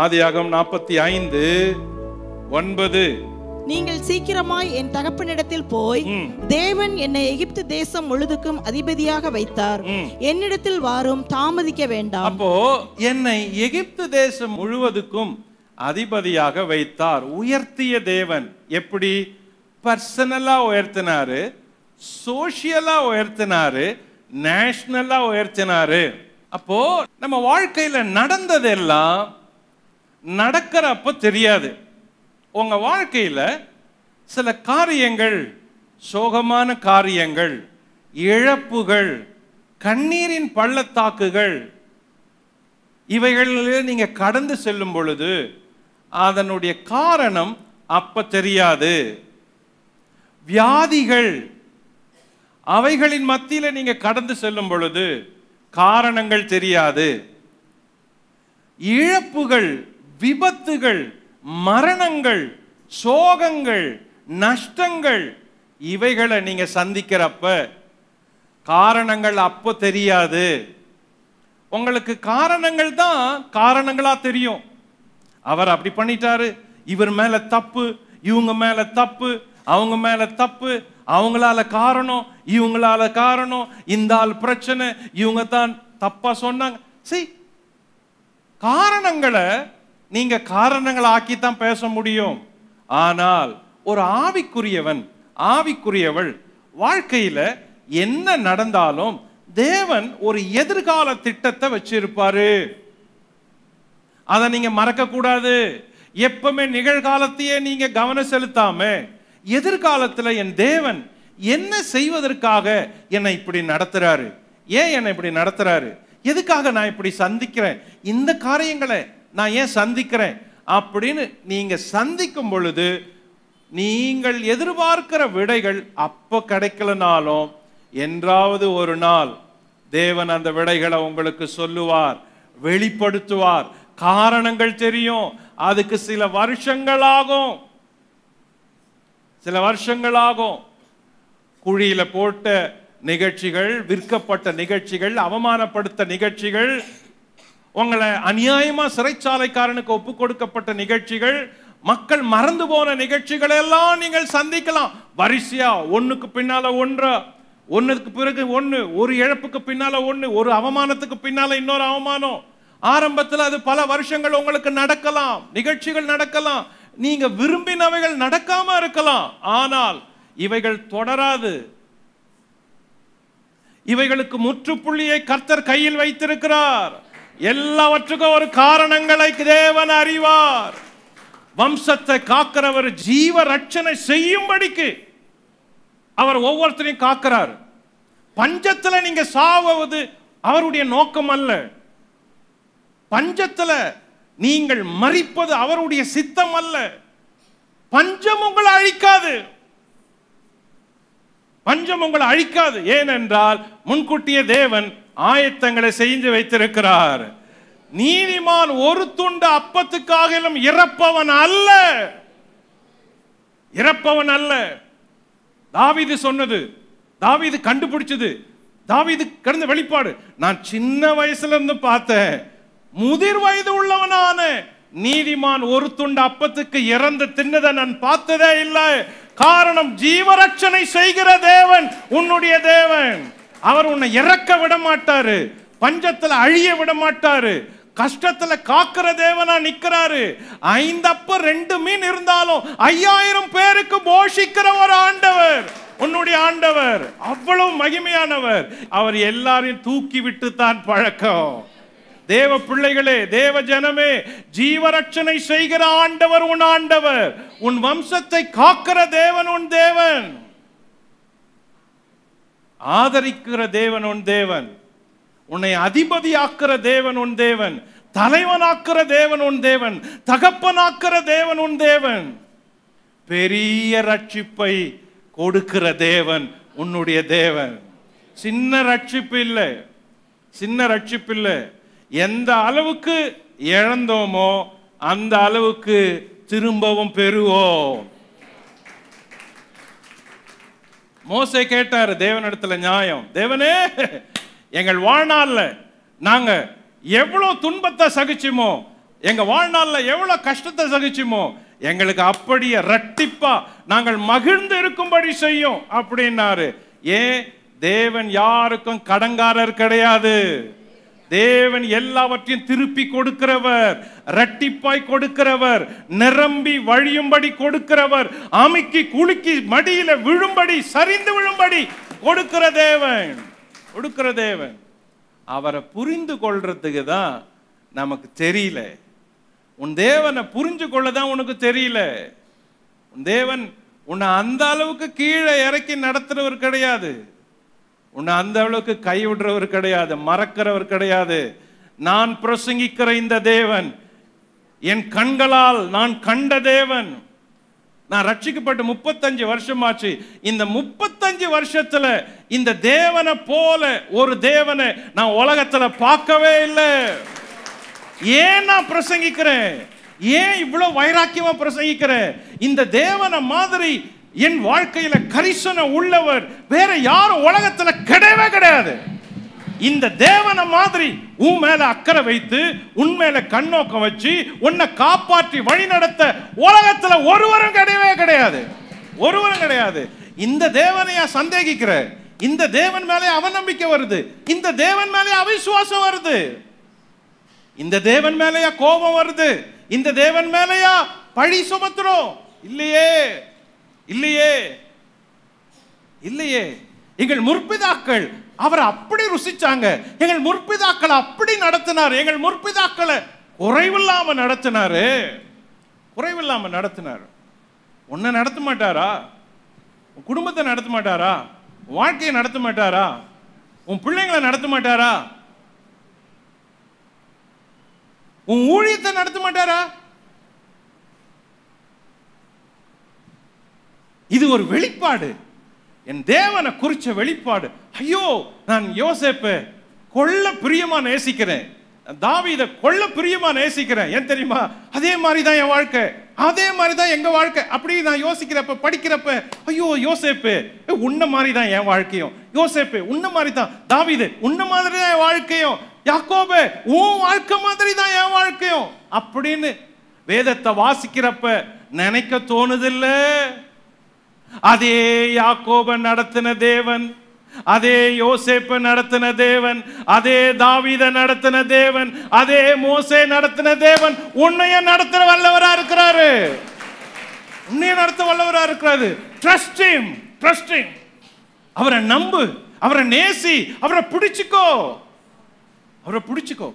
ஆதியாகம் நாற்பத்தி ஐந்து ஒன்பது நீங்கள் சீக்கிரமாய் என் தகப்பனிடத்தில் போய் தேவன் என்னை எகிப்து தேசம் முழுதுக்கும் அதிபதியாக வைத்தார் என்னிடத்தில் வாரும் தாமதிக்க வேண்டாம் அப்போ என்னை எகிப்து தேசம் முழுவதுக்கும் அதிபதியாக வைத்தார் உயர்த்திய தேவன் எப்படி பர்சனலா உயர்த்தினாரு சோசியலா உயர்த்தினாரு நேஷனலா உயர்த்தினாரு அப்போ நம்ம வாழ்க்கையில நடந்ததெல்லாம் நடக்கிற அப்ப தெரியாது உங்கள் வாழ்க்கையில் சில காரியங்கள் சோகமான காரியங்கள் இழப்புகள் கண்ணீரின் பள்ளத்தாக்குகள் இவைகளில் நீங்கள் கடந்து செல்லும் பொழுது அதனுடைய காரணம் அப்ப தெரியாது வியாதிகள் அவைகளின் மத்தியில் நீங்கள் கடந்து செல்லும் பொழுது காரணங்கள் தெரியாது இழப்புகள் விபத்துகள் மரணங்கள் சோகங்கள் நஷ்டங்கள் இவைகளை நீங்க சந்திக்கிறப்ப காரணங்கள் அப்போ தெரியாது உங்களுக்கு காரணங்கள் தான் காரணங்களா தெரியும் அவர் அப்படி பண்ணிட்டாரு இவர் மேல தப்பு இவங்க மேல தப்பு அவங்க மேல தப்பு அவங்களால காரணம் இவங்களால காரணம் இந்த ஆள் பிரச்சனை இவங்க தான் தப்பா சொன்னாங்க சரி காரணங்களை நீங்க காரணங்கள் ஆக்கித்தான் பேச முடியும் ஆனால் ஒரு ஆவிக்குரியவன் ஆவிக்குரியவள் வாழ்க்கையில என்ன நடந்தாலும் தேவன் ஒரு எதிர்கால திட்டத்தை வச்சிருப்பாரு அதை நீங்க மறக்க கூடாது எப்பவுமே நிகழ்காலத்தையே நீங்க கவனம் செலுத்தாம எதிர்காலத்தில் என் தேவன் என்ன செய்வதற்காக என்னை இப்படி நடத்துறாரு ஏன் என்னை இப்படி நடத்துறாரு எதுக்காக நான் இப்படி சந்திக்கிறேன் இந்த காரியங்களை நான் ஏன் சந்திக்கிறேன் அப்படின்னு நீங்கள் சந்திக்கும் பொழுது நீங்கள் எதிர்பார்க்கிற விடைகள் அப்போ கிடைக்கலனாலும் என்றாவது ஒரு நாள் தேவன் அந்த விடைகளை உங்களுக்கு சொல்லுவார் வெளிப்படுத்துவார் காரணங்கள் தெரியும் அதுக்கு சில வருஷங்களாகும் சில வருஷங்களாகும் குழியில் போட்ட நிகழ்ச்சிகள் விற்கப்பட்ட நிகழ்ச்சிகள் அவமானப்படுத்த நிகழ்ச்சிகள் உங்களை அநியாயமா சிறைச்சாலைக்காரனுக்கு ஒப்பு கொடுக்கப்பட்ட நிகழ்ச்சிகள் மக்கள் மறந்து போன நிகழ்ச்சிகளை எல்லாம் நீங்கள் சந்திக்கலாம் வரிசையா ஒன்னுக்கு பின்னால ஒன்று ஒன்னுக்கு பிறகு ஒன்று ஒரு இழப்புக்கு பின்னால ஒன்று ஒரு அவமானத்துக்கு பின்னால இன்னொரு அவமானம் ஆரம்பத்தில் அது பல வருஷங்கள் உங்களுக்கு நடக்கலாம் நிகழ்ச்சிகள் நடக்கலாம் நீங்க விரும்பினவைகள் நடக்காம இருக்கலாம் ஆனால் இவைகள் தொடராது இவைகளுக்கு முற்றுப்புள்ளியை கர்த்தர் கையில் வைத்திருக்கிறார் எல்லாவற்றுக்கும் ஒரு காரணங்களை தேவன் அறிவார் வம்சத்தை காக்கிறவர் ஜீவ ரட்சனை செய்யும்படிக்கு அவர் ஒவ்வொருத்தரையும் காக்கிறார் பஞ்சத்தில் நீங்க சாவது அவருடைய நோக்கம் அல்ல பஞ்சத்தில் நீங்கள் மறிப்பது அவருடைய சித்தம் அல்ல பஞ்சம் உங்களை அழிக்காது பஞ்சம் உங்களை அழிக்காது ஏனென்றால் முன்கூட்டிய தேவன் ஆயத்தங்களை செஞ்சு வைத்திருக்கிறார் நீதிமான் ஒரு துண்டு அப்பத்துக்காகலும் இறப்பவன் அல்ல இறப்பவன் அல்ல தாவிது சொன்னது தாவிது கண்டுபிடிச்சது தாவிது கடந்த வெளிப்பாடு நான் சின்ன வயசுல இருந்து பார்த்தேன் முதிர் வயது உள்ளவனான நீதிமான் ஒரு துண்டு அப்பத்துக்கு இறந்து தின்னதை நான் பார்த்ததே இல்லை காரணம் ஜீவரட்சணை செய்கிற தேவன் உன்னுடைய தேவன் அவர் உன்னை இறக்க விட மாட்டாரு பஞ்சத்தில் அழிய விட மாட்டாரு கஷ்டத்துல காக்குற தேவனா நிக்கிறாரு ஐந்தப்ப ரெண்டு மீன் இருந்தாலும் ஐயாயிரம் பேருக்கு போஷிக்கிற ஒரு ஆண்டவர் உன்னுடைய ஆண்டவர் அவ்வளவு மகிமையானவர் அவர் எல்லாரையும் தூக்கி விட்டு தான் பழக்கம் தேவ பிள்ளைகளே தேவ ஜனமே ஜீவரட்சனை செய்கிற ஆண்டவர் உன் ஆண்டவர் உன் வம்சத்தை காக்கிற தேவன் உன் தேவன் ஆதரிக்கிற தேவன் உன் தேவன் உன்னை அதிபதியாக்குற தேவன் உன் தேவன் தலைவனாக்குற தேவன் உன் தேவன் தகப்பனாக்குற தேவன் உன் தேவன் பெரிய ரட்சிப்பை கொடுக்கிற தேவன் உன்னுடைய தேவன் சின்ன ரட்சிப்பு இல்லை சின்ன ரட்சிப்பு இல்லை எந்த அளவுக்கு இழந்தோமோ அந்த அளவுக்கு திரும்பவும் பெறுவோம் மோசை கேட்டார் தேவனிடத்துல நியாயம் தேவனே எங்கள் வாழ்நாளில் நாங்கள் எவ்வளோ துன்பத்தை சகிச்சுமோ எங்கள் வாழ்நாளில் எவ்வளோ கஷ்டத்தை சகிச்சுமோ எங்களுக்கு அப்படியே ரட்டிப்பா நாங்கள் மகிழ்ந்து இருக்கும்படி செய்யும் அப்படின்னாரு ஏன் தேவன் யாருக்கும் கடங்காரர் கிடையாது தேவன் எல்லாவற்றையும் திருப்பி கொடுக்கிறவர் ரட்டிப்பாய் கொடுக்கிறவர் நிரம்பி வழியும்படி கொடுக்கிறவர் அமைக்கி குலுக்கி மடியில விழும்படி சரிந்து விழும்படி கொடுக்கிற தேவன் கொடுக்கிற தேவன் அவரை புரிந்து கொள்றதுக்கு தான் நமக்கு தெரியல உன் தேவனை புரிஞ்சு கொள்ள தான் உனக்கு தெரியல உன் தேவன் உன்னை அந்த அளவுக்கு கீழே இறக்கி நடத்துறவர் கிடையாது உன்னை அந்த அளவுக்கு கைவிடுறவர் கிடையாது மறக்கிறவர் கிடையாது நான் பிரசங்கிக்கிற இந்த தேவன் என் கண்களால் நான் கண்ட தேவன் நான் ரட்சிக்கப்பட்டு முப்பத்தஞ்சு வருஷம் ஆச்சு இந்த முப்பத்தஞ்சு வருஷத்துல இந்த தேவனை போல ஒரு தேவனை நான் உலகத்துல பார்க்கவே இல்லை ஏன் நான் பிரசங்கிக்கிறேன் ஏன் இவ்வளோ வைராக்கியமா பிரசங்கிக்கிறேன் இந்த தேவனை மாதிரி என் வாழ்க்கையில கரிசன உள்ளவர் வேற யாரும் உலகத்துல கிடையவே கிடையாது இந்த தேவனை மாதிரி உன் மேல அக்கறை வைத்து உன் மேல கண்ணோக்கம் வச்சு உன்னை காப்பாற்றி வழி நடத்த உலகத்துல ஒருவரும் கிடையவே கிடையாது ஒருவரும் கிடையாது இந்த தேவனையா சந்தேகிக்கிற இந்த தேவன் மேலே அவநம்பிக்கை வருது இந்த தேவன் மேலே அவிசுவாசம் வருது இந்த தேவன் மேலேயா கோபம் வருது இந்த தேவன் மேலேயா பழி சுமத்துறோம் இல்லையே இல்லையே இல்லையே எங்கள் முற்பிதாக்கள் அவரை அப்படி ருசிச்சாங்க எங்கள் முற்பிதாக்களை அப்படி நடத்தினார் எங்கள் முற்பிதாக்களை குறைவில்லாம நடத்தினாரு குறைவில்லாம நடத்தினார் உன்னை நடத்த மாட்டாரா உன் குடும்பத்தை நடத்த மாட்டாரா வாழ்க்கையை நடத்த மாட்டாரா உன் பிள்ளைங்களை நடத்த மாட்டாரா உன் ஊழியத்தை நடத்த மாட்டாரா இது ஒரு வெளிப்பாடு என் தேவனை குறிச்ச வெளிப்பாடு ஐயோ நான் யோசேப்பு கொள்ள பிரியமா நேசிக்கிறேன் தாவிதை கொல்ல பிரியமா நேசிக்கிறேன் ஏன் தெரியுமா அதே மாதிரி தான் என் வாழ்க்கை அதே மாதிரி தான் எங்க வாழ்க்கை அப்படி நான் யோசிக்கிறப்ப படிக்கிறப்ப ஐயோ யோசேப்பு உன்ன மாதிரி தான் என் வாழ்க்கையும் யோசேப்பு உன்ன மாதிரி தான் தாவிது உன்ன மாதிரி தான் என் வாழ்க்கையும் யாக்கோபு உன் வாழ்க்கை மாதிரி தான் என் வாழ்க்கையும் அப்படின்னு வேதத்தை வாசிக்கிறப்ப நினைக்க தோணுதில்லை அதே யாக்கோப நடத்தின தேவன் அதே யோசேப்ப நடத்தின தேவன் அதே தாவித நடத்தின தேவன் அதே மோசே நடத்தின தேவன் உன்னைய நடத்தின வல்லவரா இருக்கிறாரு உன்னைய நடத்த வல்லவரா இருக்கிறாரு ட்ரஸ்ட் ஹிம் ட்ரஸ்ட் ஹிம் அவரை நம்பு அவரை நேசி அவரை பிடிச்சிக்கோ அவரை பிடிச்சிக்கோ